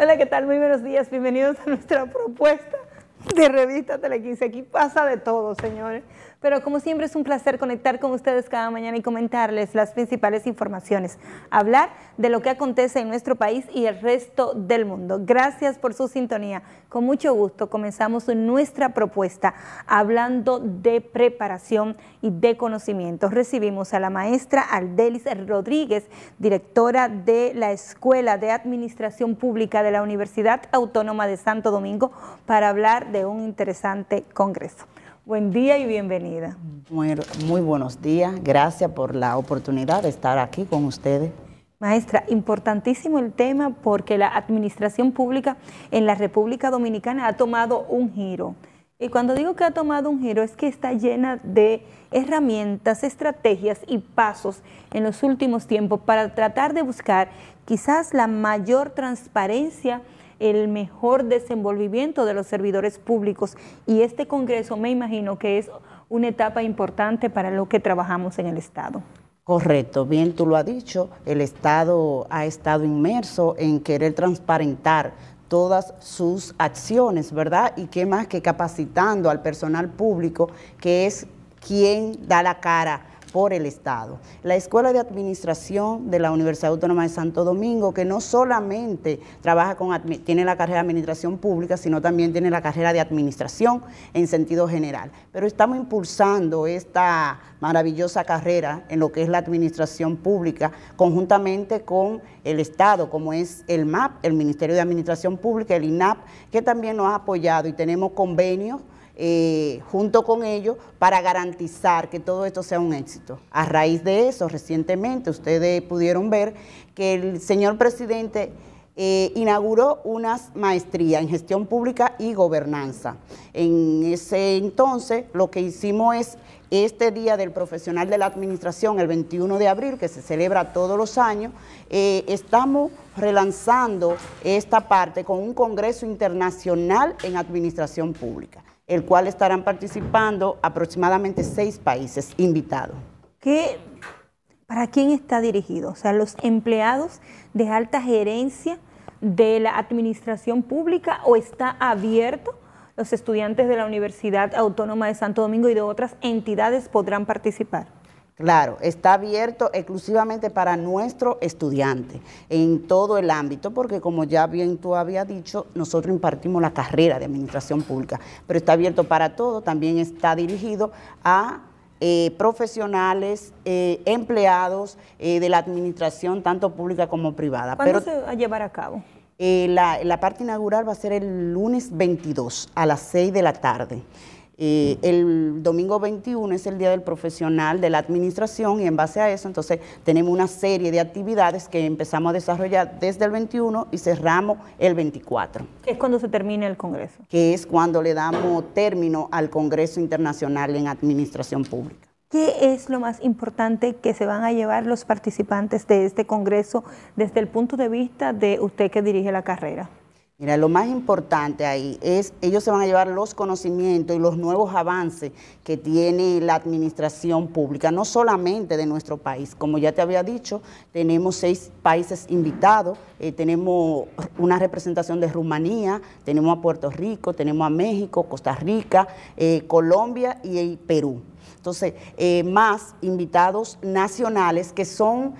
Hola, ¿qué tal? Muy buenos días. Bienvenidos a nuestra propuesta de Revista Telequince. Aquí pasa de todo, señores. Pero como siempre es un placer conectar con ustedes cada mañana y comentarles las principales informaciones, hablar de lo que acontece en nuestro país y el resto del mundo. Gracias por su sintonía. Con mucho gusto comenzamos nuestra propuesta hablando de preparación y de conocimiento. Recibimos a la maestra Aldelis Rodríguez, directora de la Escuela de Administración Pública de la Universidad Autónoma de Santo Domingo, para hablar de un interesante congreso. Buen día y bienvenida. Muy, buenos días, gracias por la oportunidad de estar aquí con ustedes. Maestra, importantísimo el tema porque la administración pública en la República Dominicana ha tomado un giro. Y cuando digo que ha tomado un giro es que está llena de herramientas, estrategias y pasos en los últimos tiempos para tratar de buscar quizás la mayor transparencia el mejor desenvolvimiento de los servidores públicos. Y este Congreso me imagino que es una etapa importante para lo que trabajamos en el Estado. Correcto, bien tú lo has dicho, el Estado ha estado inmerso en querer transparentar todas sus acciones, ¿verdad? Y qué más que capacitando al personal público, que es quien da la cara por el Estado. La Escuela de Administración de la Universidad Autónoma de Santo Domingo, que no solamente trabaja con, tiene la carrera de Administración Pública, sino también tiene la carrera de Administración en sentido general. Pero estamos impulsando esta maravillosa carrera en lo que es la Administración Pública, conjuntamente con el Estado, como es el MAP, el Ministerio de Administración Pública, el INAP, que también nos ha apoyado y tenemos convenios eh, junto con ellos para garantizar que todo esto sea un éxito. A raíz de eso, recientemente ustedes pudieron ver que el señor presidente eh, inauguró unas maestrías en gestión pública y gobernanza. En ese entonces lo que hicimos es este Día del Profesional de la Administración, el 21 de abril, que se celebra todos los años, eh, estamos relanzando esta parte con un Congreso Internacional en Administración Pública el cual estarán participando aproximadamente seis países invitados. ¿Para quién está dirigido? O sea, los empleados de alta gerencia de la administración pública o está abierto? Los estudiantes de la Universidad Autónoma de Santo Domingo y de otras entidades podrán participar. Claro, está abierto exclusivamente para nuestro estudiante en todo el ámbito, porque como ya bien tú habías dicho, nosotros impartimos la carrera de administración pública, pero está abierto para todo, también está dirigido a eh, profesionales, eh, empleados eh, de la administración, tanto pública como privada. ¿Cuándo se va a llevar a cabo? La, la parte inaugural va a ser el lunes 22 a las 6 de la tarde. Eh, el domingo 21 es el Día del Profesional de la Administración y en base a eso entonces tenemos una serie de actividades que empezamos a desarrollar desde el 21 y cerramos el 24. ¿Qué es cuando se termina el Congreso? Que es cuando le damos término al Congreso Internacional en Administración Pública. ¿Qué es lo más importante que se van a llevar los participantes de este Congreso desde el punto de vista de usted que dirige la carrera? Mira, lo más importante ahí es, ellos se van a llevar los conocimientos y los nuevos avances que tiene la administración pública, no solamente de nuestro país. Como ya te había dicho, tenemos seis países invitados, eh, tenemos una representación de Rumanía, tenemos a Puerto Rico, tenemos a México, Costa Rica, eh, Colombia y Perú. Entonces, eh, más invitados nacionales que son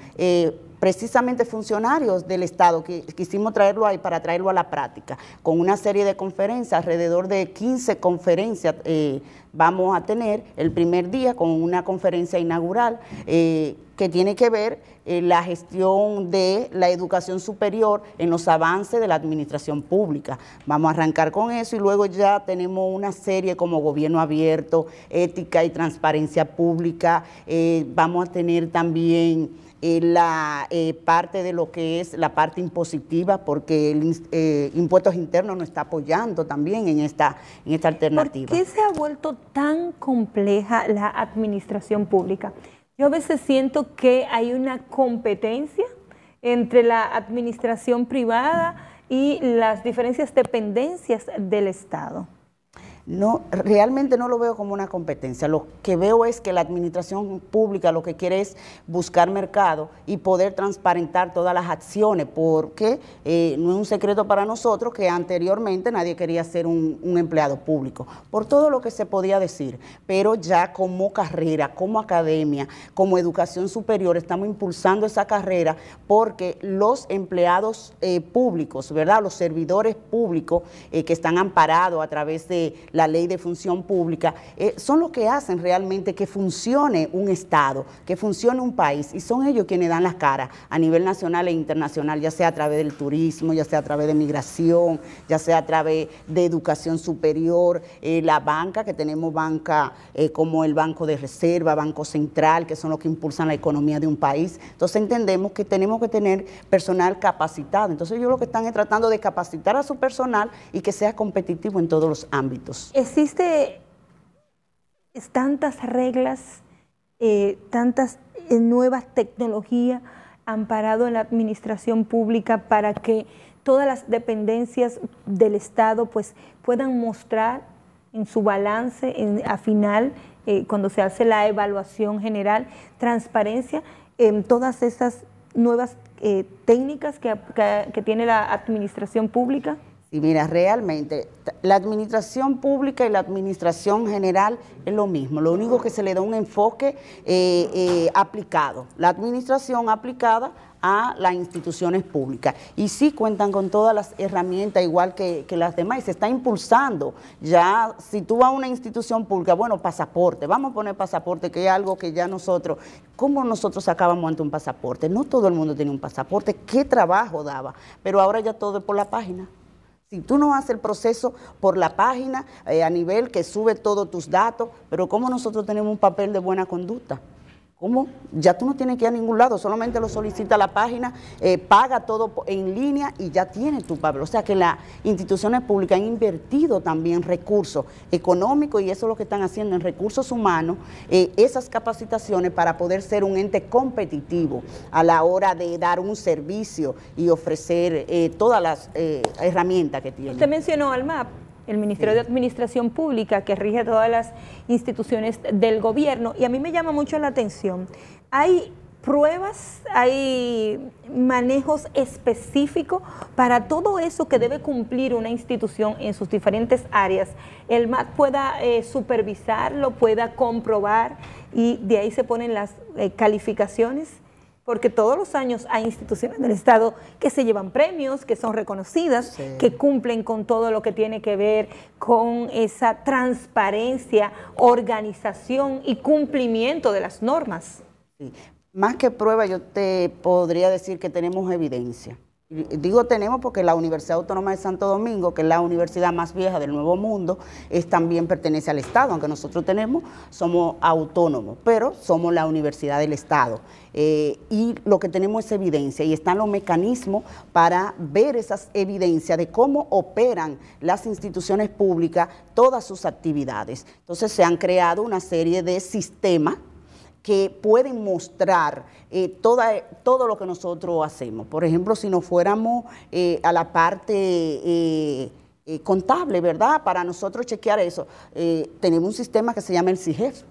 precisamente funcionarios del Estado, que quisimos traerlo ahí para traerlo a la práctica, con una serie de conferencias, alrededor de 15 conferencias eh, vamos a tener el primer día con una conferencia inaugural eh, que tiene que ver eh, la gestión de la educación superior en los avances de la administración pública. Vamos a arrancar con eso y luego ya tenemos una serie como gobierno abierto, ética y transparencia pública, vamos a tener también eh, la eh, parte de lo que es la parte impositiva, porque el eh, impuestos internos nos está apoyando también en esta, en esta alternativa. ¿Por qué se ha vuelto tan compleja la administración pública? Yo a veces siento que hay una competencia entre la administración privada y las diferentes dependencias del Estado. No, realmente no lo veo como una competencia. Lo que veo es que la administración pública lo que quiere es buscar mercado y poder transparentar todas las acciones, porque eh, no es un secreto para nosotros que anteriormente nadie quería ser un, empleado público, por todo lo que se podía decir. Pero ya como carrera, como academia, como educación superior, estamos impulsando esa carrera porque los empleados eh, públicos, ¿verdad? Los servidores públicos eh, que están amparados a través de la la ley de función pública, eh, son los que hacen realmente que funcione un Estado, que funcione un país, y son ellos quienes dan las caras a nivel nacional e internacional, ya sea a través del turismo, ya sea a través de migración, ya sea a través de educación superior, eh, la banca, que tenemos banca eh, como el Banco de Reserva, Banco Central, que son los que impulsan la economía de un país. Entonces entendemos que tenemos que tener personal capacitado. Entonces yo lo que están es tratando de capacitar a su personal y que sea competitivo en todos los ámbitos. Existe tantas reglas, eh, tantas eh, nuevas tecnologías amparado en la administración pública para que todas las dependencias del Estado pues, puedan mostrar en su balance, a final, eh, cuando se hace la evaluación general, transparencia en todas esas nuevas técnicas que tiene la administración pública? Y mira, realmente la administración pública y la administración general es lo mismo, lo único que se le da un enfoque eh, eh, aplicado, la administración aplicada a las instituciones públicas. Y sí cuentan con todas las herramientas igual que, las demás y se está impulsando. Ya, si tú vas a una institución pública, bueno, pasaporte, vamos a poner pasaporte, que es algo que ya nosotros, ¿cómo nosotros sacábamos ante un pasaporte? No todo el mundo tiene un pasaporte, qué trabajo daba, pero ahora ya todo es por la página. Si tú no haces el proceso por la página eh, a nivel que sube todos tus datos, pero ¿cómo nosotros tenemos un papel de buena conducta? ¿Cómo? Ya tú no tienes que ir a ningún lado, solamente lo solicita la página, eh, paga todo en línea y ya tienes tu Pablo. O sea que las instituciones públicas han invertido también recursos económicos y eso es lo que están haciendo en recursos humanos, eh, esas capacitaciones para poder ser un ente competitivo a la hora de dar un servicio y ofrecer eh, todas las herramientas que tiene. Usted mencionó al MAP el Ministerio de Administración Pública que rige todas las instituciones del gobierno. Y a mí me llama mucho la atención. Hay pruebas, hay manejos específicos para todo eso que debe cumplir una institución en sus diferentes áreas. El MAC pueda supervisar eh, supervisarlo, pueda comprobar y de ahí se ponen las eh, calificaciones porque todos los años hay instituciones del Estado que se llevan premios, que son reconocidas, que cumplen con todo lo que tiene que ver con esa transparencia, organización y cumplimiento de las normas. Más que prueba, yo te podría decir que tenemos evidencia. Digo tenemos porque la Universidad Autónoma de Santo Domingo, que es la universidad más vieja del Nuevo Mundo, es, también pertenece al Estado, aunque nosotros tenemos, somos autónomos, pero somos la universidad del Estado. Eh, y lo que tenemos es evidencia y están los mecanismos para ver esas evidencias de cómo operan las instituciones públicas todas sus actividades. Entonces se han creado una serie de sistemas que pueden mostrar eh, todo lo que nosotros hacemos. Por ejemplo, si nos fuéramos eh, a la parte eh, contable, ¿verdad? Para nosotros chequear eso, tenemos un sistema que se llama el CIGEF.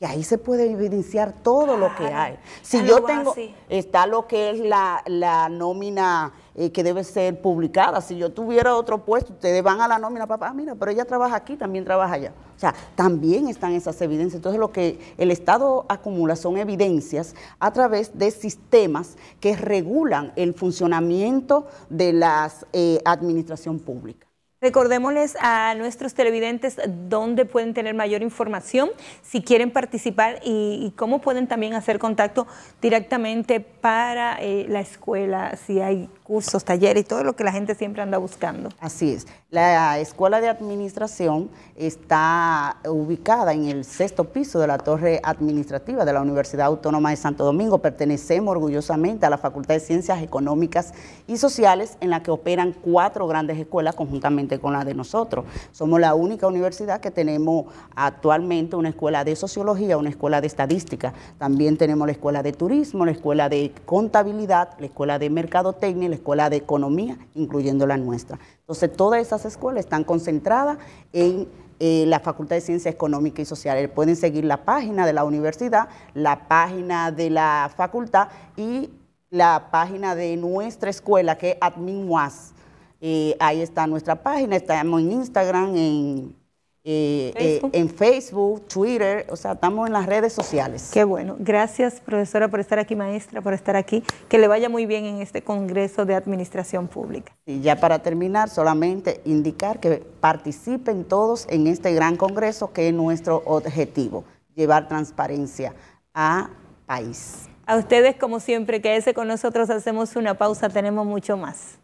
que ahí se puede evidenciar todo lo que hay. Si yo tengo, está lo que es la, la nómina eh, que debe ser publicada. Si yo tuviera otro puesto, ustedes van a la nómina, papá, ah, mira, pero ella trabaja aquí, también trabaja allá. O sea, también están esas evidencias. Entonces, lo que el Estado acumula son evidencias a través de sistemas que regulan el funcionamiento de la eh, administración pública. Recordémosles a nuestros televidentes dónde pueden tener mayor información, si quieren participar y, cómo pueden también hacer contacto directamente para eh, la escuela, si hay cursos, talleres y todo lo que la gente siempre anda buscando. Así es. La Escuela de Administración está ubicada en el sexto piso de la Torre Administrativa de la Universidad Autónoma de Santo Domingo. Pertenecemos orgullosamente a la Facultad de Ciencias Económicas y Sociales, en la que operan cuatro grandes escuelas conjuntamente con la de nosotros. Somos la única universidad que tenemos actualmente una escuela de sociología, una escuela de estadística. También tenemos la escuela de turismo, la escuela de contabilidad, la escuela de mercadotecnia, la escuela de economía, incluyendo la nuestra. Entonces, todas esas escuelas están concentradas en eh, la Facultad de Ciencias Económicas y Sociales. Pueden seguir la página de la universidad, la página de la facultad y la página de nuestra escuela, que es AdminWAS. Eh, ahí está nuestra página, estamos en Instagram, en eh, eh en Facebook, Twitter, o sea, estamos en las redes sociales. Qué bueno. Gracias, profesora, por estar aquí, maestra, por estar aquí. Que le vaya muy bien en este Congreso de Administración Pública. Y ya para terminar, solamente indicar que participen todos en este gran Congreso, que es nuestro objetivo, llevar transparencia a país. A ustedes, como siempre, que ese con nosotros, hacemos una pausa, tenemos mucho más.